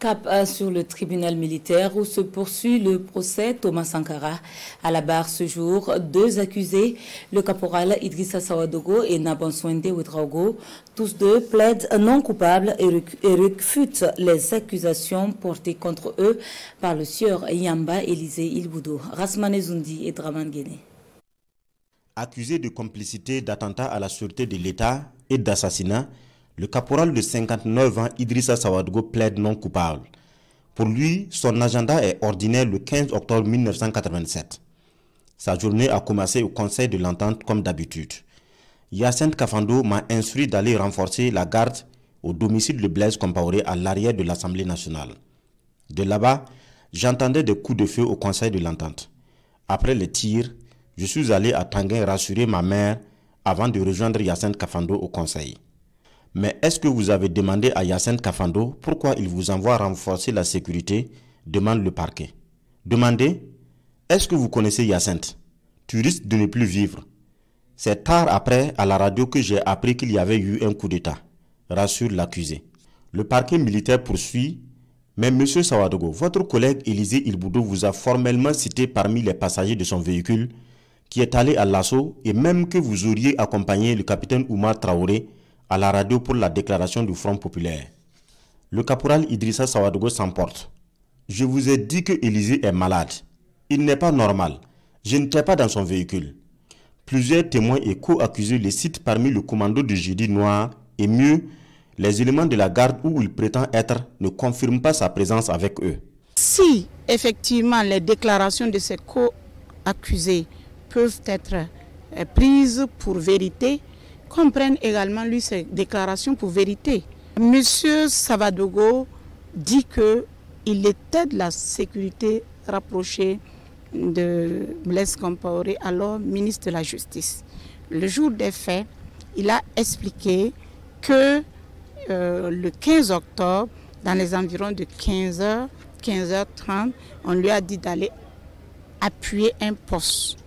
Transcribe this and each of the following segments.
Cap sur le tribunal militaire où se poursuit le procès Thomas Sankara. À la barre ce jour, deux accusés, le caporal Idrissa Sawadogo et Swende Ouedraogo, tous deux plaident non coupables et refutent les accusations portées contre eux par le sieur Yamba Élisée Ilboudo, Rasmane Zundi et Draman Guéné. Accusés de complicité d'attentat à la sûreté de l'État et d'assassinat, le caporal de 59 ans, Idrissa Sawadgo, plaide non coupable. Pour lui, son agenda est ordinaire le 15 octobre 1987. Sa journée a commencé au Conseil de l'Entente comme d'habitude. Yacine Kafando m'a instruit d'aller renforcer la garde au domicile de Blaise Compaoré à l'arrière de l'Assemblée nationale. De là-bas, j'entendais des coups de feu au Conseil de l'Entente. Après les tirs, je suis allé à Tanguay rassurer ma mère avant de rejoindre Yacine Kafando au Conseil. Mais est-ce que vous avez demandé à Yacine Kafando pourquoi il vous envoie renforcer la sécurité demande le parquet. Demandez, est-ce que vous connaissez Yacine Tu risques de ne plus vivre. C'est tard après à la radio que j'ai appris qu'il y avait eu un coup d'État, rassure l'accusé. Le parquet militaire poursuit, mais Monsieur Sawadogo, votre collègue Élisée Ilboudo vous a formellement cité parmi les passagers de son véhicule qui est allé à l'assaut et même que vous auriez accompagné le capitaine Oumar Traoré à la radio pour la déclaration du Front populaire. Le caporal Idrissa Sawadogo s'emporte. Je vous ai dit que Élysée est malade. Il n'est pas normal. Je ne n'étais pas dans son véhicule. Plusieurs témoins et co-accusés les citent parmi le commando de jeudi noir et mieux, les éléments de la garde où il prétend être ne confirment pas sa présence avec eux. Si effectivement les déclarations de ces co-accusés peuvent être euh, prises pour vérité, comprennent également lui ses déclarations pour vérité. Monsieur Savadogo dit que il était de la sécurité rapprochée de Blaise Compaoré, alors ministre de la Justice. Le jour des faits, il a expliqué que euh, le 15 octobre, dans les environs de 15h, 15h30, on lui a dit d'aller appuyer un poste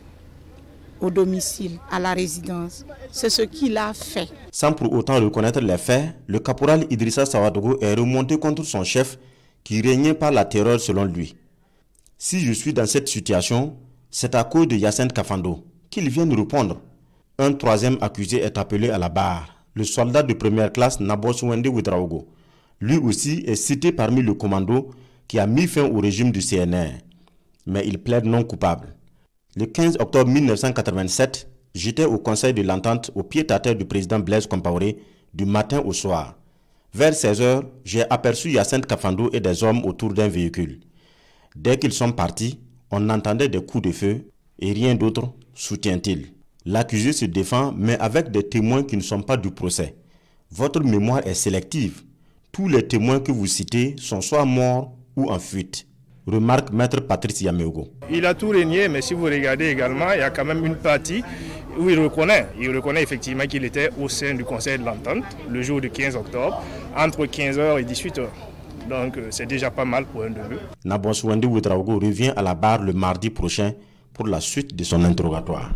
au domicile, à la résidence. C'est ce qu'il a fait. Sans pour autant reconnaître les faits, le caporal Idrissa Sawadogo est remonté contre son chef qui régnait par la terreur selon lui. Si je suis dans cette situation, c'est à cause de Yacine Kafando qu'il vienne répondre. Un troisième accusé est appelé à la barre, le soldat de première classe Nabos Wende Lui aussi est cité parmi le commando qui a mis fin au régime du CNR, mais il plaide non coupable. Le 15 octobre 1987, j'étais au Conseil de l'entente au pied-à-terre du président Blaise Compaoré du matin au soir. Vers 16 h j'ai aperçu Yacinthe Kafando et des hommes autour d'un véhicule. Dès qu'ils sont partis, on entendait des coups de feu et rien d'autre, soutient-il. L'accusé se défend, mais avec des témoins qui ne sont pas du procès. Votre mémoire est sélective. Tous les témoins que vous citez sont soit morts ou en fuite remarque maître Patrice Yameogo. Il a tout régné, mais si vous regardez également, il y a quand même une partie où il reconnaît. Il reconnaît effectivement qu'il était au sein du Conseil de l'Entente le jour du 15 octobre, entre 15h et 18h. Donc euh, c'est déjà pas mal pour un de début. Naboswandi Ouedraogo revient à la barre le mardi prochain pour la suite de son interrogatoire.